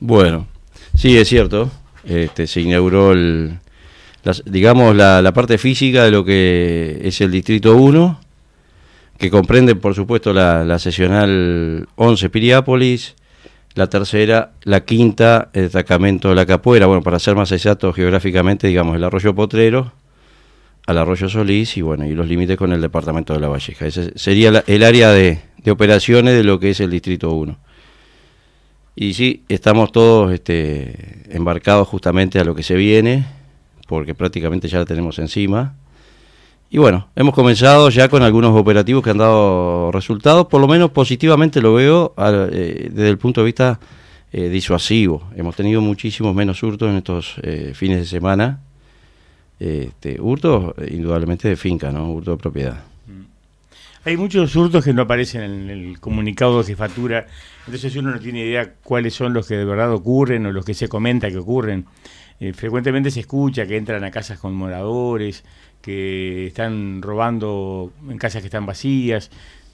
Bueno, sí, es cierto. Este, se inauguró digamos la, parte física de lo que es el Distrito 1, que comprende por supuesto la, sesional 11 Piriápolis, la tercera, la quinta, el destacamento de la Capuera, bueno, para ser más exacto geográficamente, digamos, el arroyo Potrero, al arroyo Solís y bueno, y los límites con el departamento de La Valleja. Ese sería el área de, de operaciones de lo que es el Distrito 1. Y sí, estamos todos este, embarcados justamente a lo que se viene, porque prácticamente ya la tenemos encima. Y bueno, hemos comenzado ya con algunos operativos que han dado resultados, por lo menos positivamente lo veo eh, desde el punto de vista eh, disuasivo. Hemos tenido muchísimos menos hurtos en estos eh, fines de semana. Este, hurtos, indudablemente de finca, ¿no? Hurto de propiedad. Hay muchos hurtos que no aparecen en el comunicado de jefatura, entonces uno no tiene idea cuáles son los que de verdad ocurren o los que se comenta que ocurren. Eh, frecuentemente se escucha que entran a casas con moradores, que están robando en casas que están vacías,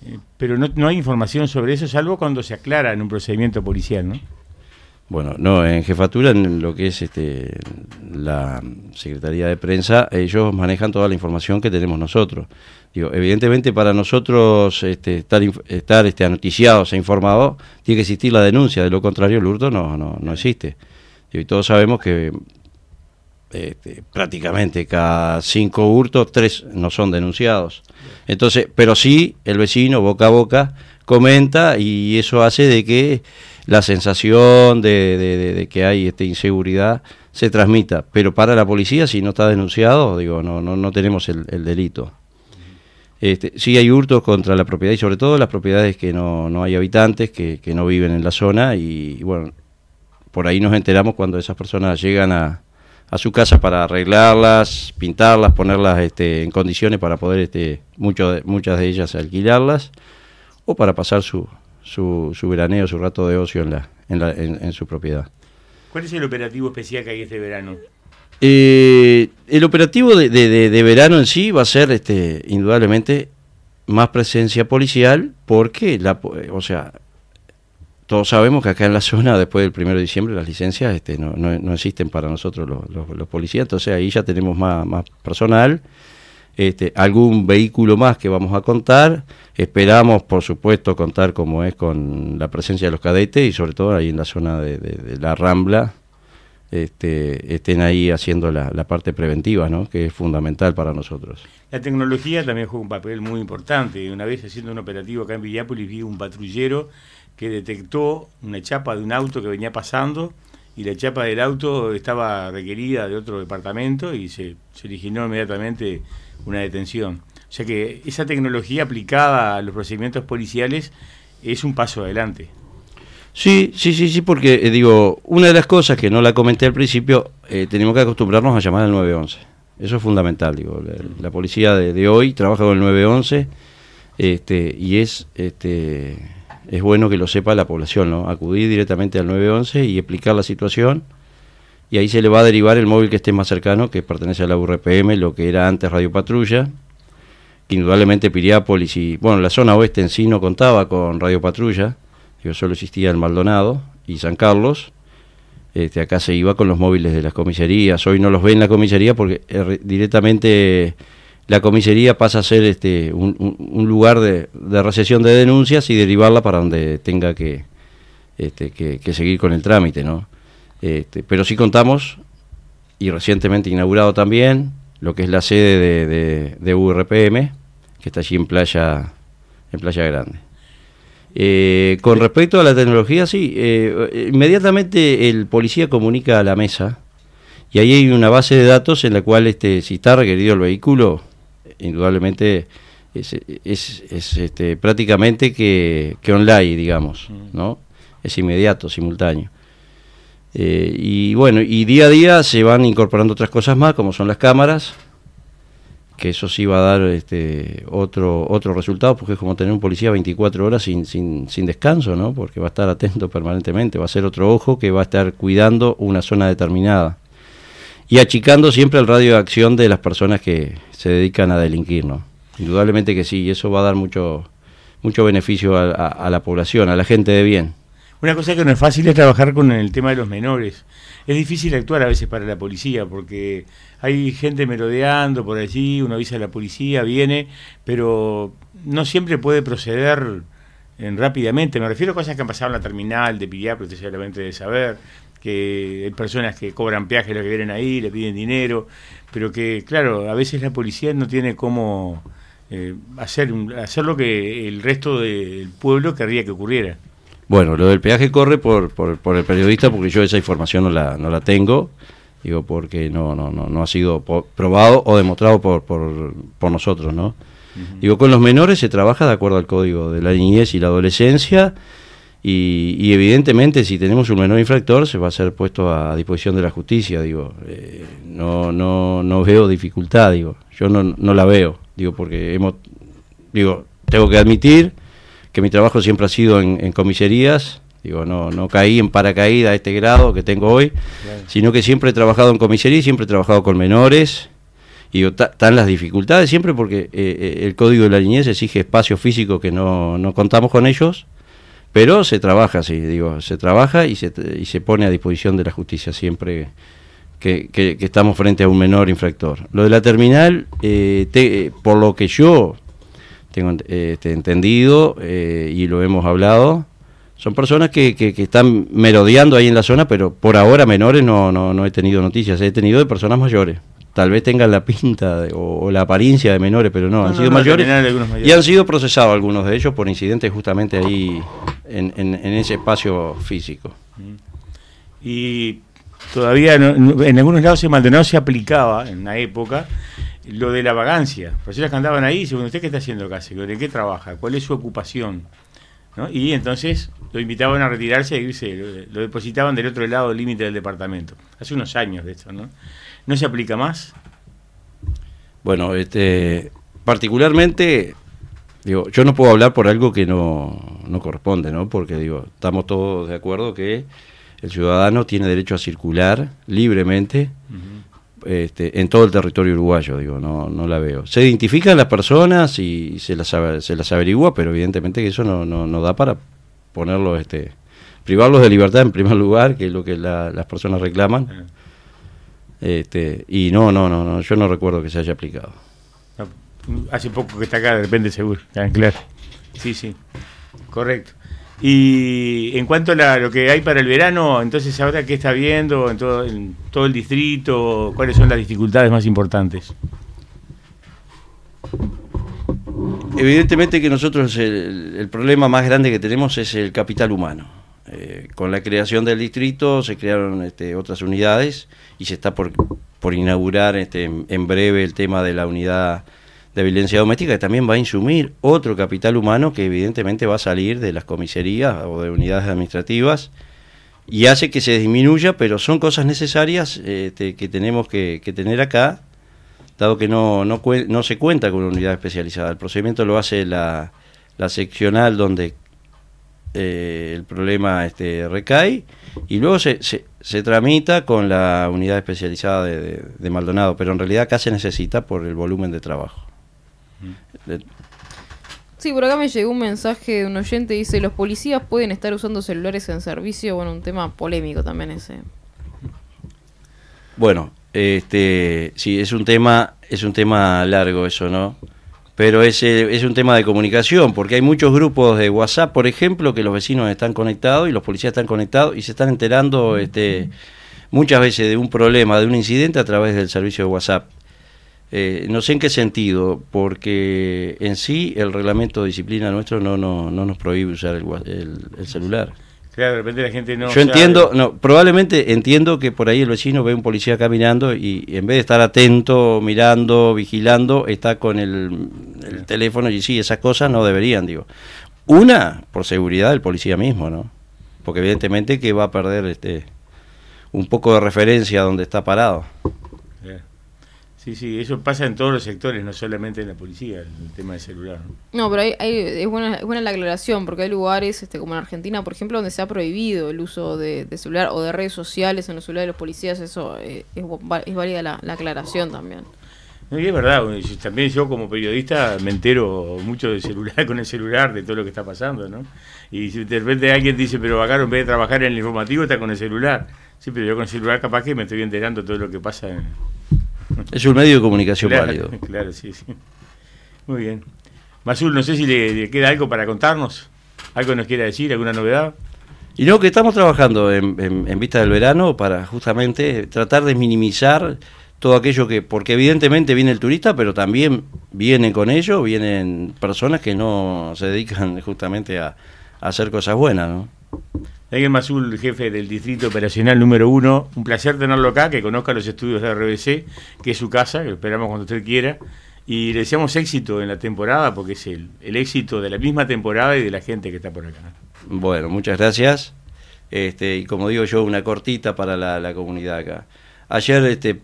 eh, pero no, hay información sobre eso, salvo cuando se aclara en un procedimiento policial, ¿no? Bueno, no, en jefatura, en lo que es este, la Secretaría de Prensa, ellos manejan toda la información que tenemos nosotros. Digo, evidentemente para nosotros este, estar, estar este, anoticiados e informados, tiene que existir la denuncia, de lo contrario el hurto no, no, no existe. y todos sabemos que este, prácticamente cada cinco hurtos, tres no son denunciados. Entonces, pero sí el vecino boca a boca comenta y eso hace de que la sensación de, que hay este, inseguridad se transmita. Pero para la policía, si no está denunciado, digo, no, no, no tenemos el delito. Este, sí hay hurtos contra la propiedad y sobre todo las propiedades que no, hay habitantes, que, no viven en la zona y, bueno, por ahí nos enteramos cuando esas personas llegan a, su casa para arreglarlas, pintarlas, ponerlas este, en condiciones para poder, este, mucho, muchas de ellas alquilarlas o para pasar su, su, su veraneo, su rato de ocio en, la, en, la, en su propiedad. ¿Cuál es el operativo especial que hay este verano? Eh, el operativo de, verano en sí va a ser, este, indudablemente, más presencia policial, porque, la, eh, o sea, todos sabemos que acá en la zona, después del 1 de diciembre, las licencias este, no, existen para nosotros los, policías, entonces ahí ya tenemos más, personal. Este, algún vehículo más que vamos a contar. Esperamos, por supuesto, contar como es con la presencia de los cadetes y sobre todo ahí en la zona de la Rambla, este, estén ahí haciendo la, parte preventiva, ¿no? que es fundamental para nosotros. La tecnología también juega un papel muy importante. Una vez haciendo un operativo acá en Villápolis vi un patrullero que detectó una chapa de un auto que venía pasando y la chapa del auto estaba requerida de otro departamento y se originó inmediatamente una detención. O sea que esa tecnología aplicada a los procedimientos policiales es un paso adelante. Sí, sí, sí, sí, porque eh, digo, una de las cosas que no la comenté al principio, eh, tenemos que acostumbrarnos a llamar al 911. Eso es fundamental, digo, la, policía de, hoy trabaja con el 911 este, y es, este, es bueno que lo sepa la población, ¿no? Acudir directamente al 911 y explicar la situación y ahí se le va a derivar el móvil que esté más cercano, que pertenece a la URPM, lo que era antes Radio Patrulla, que indudablemente Piriápolis y, bueno, la zona oeste en sí no contaba con Radio Patrulla, yo solo existía en Maldonado y San Carlos. Este, acá se iba con los móviles de las comisarías. Hoy no los ve en la comisaría porque eh, directamente la comisaría pasa a ser este, un, lugar de, recepción recesión de denuncias y derivarla para donde tenga que, este, seguir con el trámite. ¿no? Este, pero sí contamos, y recientemente inaugurado también, lo que es la sede de, de URPM, que está allí en Playa, en Playa Grande. Eh, con respecto a la tecnología, sí, eh, inmediatamente el policía comunica a la mesa y ahí hay una base de datos en la cual este, si está requerido el vehículo, indudablemente es, este, prácticamente que, online, digamos, mm. ¿no? Es inmediato, simultáneo. Eh, y bueno, y día a día se van incorporando otras cosas más, como son las cámaras, que eso sí va a dar este, otro, otro resultado, porque es como tener un policía 24 horas sin, sin, sin, descanso, ¿no? porque va a estar atento permanentemente, va a ser otro ojo que va a estar cuidando una zona determinada y achicando siempre el radio de acción de las personas que se dedican a delinquir. ¿no? Indudablemente que sí, y eso va a dar mucho, mucho beneficio a la población, a la gente de bien. Una cosa que no es fácil es trabajar con el tema de los menores. Es difícil actuar a veces para la policía porque hay gente merodeando por allí, uno avisa a la policía, viene, pero no siempre puede proceder en, eh, rápidamente. Me refiero a cosas que han pasado en la terminal de pero usted de saber, que hay personas que cobran peajes los que vienen ahí, le piden dinero, pero que, claro, a veces la policía no tiene cómo eh, hacer, hacer lo que el resto del pueblo querría que ocurriera. Bueno, lo del peaje corre por, el periodista porque yo esa información no la, tengo, digo, porque no, no, no, ha sido probado o demostrado por, nosotros, ¿no? Digo, con los menores se trabaja de acuerdo al código de la niñez y la adolescencia y, evidentemente si tenemos un menor infractor se va a ser puesto a disposición de la justicia, digo, eh, no, no, no veo dificultad, digo, yo no, la veo, digo, porque hemos, digo, tengo que admitir que mi trabajo siempre ha sido en, comiserías, comisarías. Digo, no, no caí en paracaídas a este grado que tengo hoy, sino que siempre he trabajado en comisaría, siempre he trabajado con menores. Y están las dificultades siempre porque eh, eh, el código de la niñez exige espacio físico que no, contamos con ellos, pero se trabaja sí digo, se trabaja y se, y se pone a disposición de la justicia siempre que, estamos frente a un menor infractor. Lo de la terminal, eh, por lo que yo tengo eh, este, entendido eh, y lo hemos hablado. Son personas que, están merodeando ahí en la zona, pero por ahora menores no, no, he tenido noticias. He tenido de personas mayores. Tal vez tengan la pinta o, la apariencia de menores, pero no, han sido mayores, Y han sido procesados algunos de ellos por incidentes justamente ahí en, ese espacio físico. Mm. Y todavía en algunos lados se Maldonado se aplicaba en una época lo de la vagancia. Personas que andaban ahí, Según ¿usted qué está haciendo acá? ¿De qué trabaja? ¿Cuál es su ocupación? Y entonces lo invitaban a retirarse y e irse, lo, depositaban del otro lado del límite del departamento. Hace unos años de esto, ¿no? ¿No se aplica más? Bueno, este, particularmente, digo, yo no puedo hablar por algo que no, corresponde, ¿no? Porque, digo, estamos todos de acuerdo que el ciudadano tiene derecho a circular libremente. Este, en todo el territorio uruguayo, digo, no, no la veo. Se identifican las personas y se las, se las averigua, pero evidentemente que eso no, no, no da para ponerlos, este, privarlos de libertad en primer lugar, que es lo que las personas reclaman. Este, y no, no, no, no, yo no recuerdo que se haya aplicado. Hace poco que está acá, depende seguro, claro. Sí, sí, correcto. Y en cuanto a lo que hay para el verano, entonces ahora qué está viendo en todo, el distrito, cuáles son las dificultades más importantes. Evidentemente que nosotros el, problema más grande que tenemos es el capital humano. Eh, con la creación del distrito se crearon este, otras unidades y se está por, por inaugurar este, en breve el tema de la unidad de violencia doméstica, que también va a insumir otro capital humano que evidentemente va a salir de las comisarías o de unidades administrativas y hace que se disminuya, pero son cosas necesarias este, que tenemos que, tener acá, dado que no, no, se cuenta con una unidad especializada. El procedimiento lo hace la, la seccional donde eh, el problema este, recae y luego se, tramita con la unidad especializada de Maldonado, pero en realidad acá se necesita por el volumen de trabajo. Sí, por acá me llegó un mensaje de un oyente, dice, los policías pueden estar usando celulares en servicio, bueno, un tema polémico también ese. Bueno, este, sí, es un tema, es un tema largo eso, ¿no? Pero es, eh, es un tema de comunicación, porque hay muchos grupos de WhatsApp, por ejemplo, que los vecinos están conectados y los policías están conectados y se están enterando este, muchas veces de un problema, de un incidente a través del servicio de WhatsApp. Eh, no sé en qué sentido, porque en sí el reglamento de disciplina nuestro no, no, nos prohíbe usar el, celular. Claro, de repente la gente no. Yo entiendo, no, probablemente entiendo que por ahí el vecino ve un policía caminando y en vez de estar atento, mirando, vigilando, está con el, teléfono y sí, esas cosas no deberían, digo. Una, por seguridad del policía mismo, ¿no? Porque evidentemente que va a perder este un poco de referencia donde está parado. Sí, sí, eso pasa en todos los sectores, no solamente en la policía, el tema del celular. No, pero hay, es, buena, la aclaración, porque hay lugares, este, como en Argentina, por ejemplo, donde se ha prohibido el uso de, celular o de redes sociales en los celulares de los policías, eso eh, es, es, válida la, aclaración también. es verdad, también yo como periodista me entero mucho del celular, con el celular, de todo lo que está pasando, ¿no? Y de repente alguien dice, pero acá en vez de trabajar en el informativo está con el celular. Sí, pero yo con el celular capaz que me estoy enterando de todo lo que pasa en, Es un medio de comunicación válido. Claro, sí, sí. Muy bien. Mazul, no sé si le, queda algo para contarnos, algo nos quiera decir, alguna novedad. Y no, que estamos trabajando en, vista del verano para justamente tratar de minimizar todo aquello que, porque evidentemente viene el turista, pero también vienen con ello, vienen personas que no se dedican justamente a, a hacer cosas buenas, ¿no? Daniel Mazul, jefe del Distrito Operacional número uno. Un placer tenerlo acá, que conozca los estudios de RBC, que es su casa, que esperamos cuando usted quiera. Y le deseamos éxito en la temporada, porque es el, éxito de la misma temporada y de la gente que está por acá. Bueno, muchas gracias. Este, y como digo yo, una cortita para la, comunidad acá. Ayer este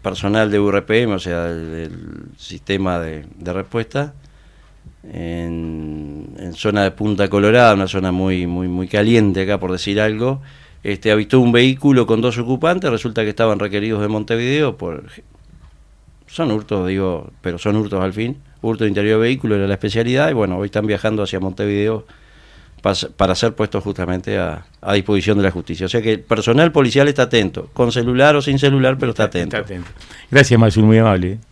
personal de URPM, o sea, del sistema de respuesta, en, zona de Punta Colorada, una zona muy, muy, muy caliente acá, por decir algo, este, avistó un vehículo con dos ocupantes, resulta que estaban requeridos de Montevideo por... Son hurtos, digo, pero son hurtos al fin. Hurto de interior de vehículo era la especialidad y bueno, hoy están viajando hacia Montevideo para, ser puestos justamente a, disposición de la justicia. O sea que el personal policial está atento, con celular o sin celular, pero está atento. Gracias, muy amable. ¿eh?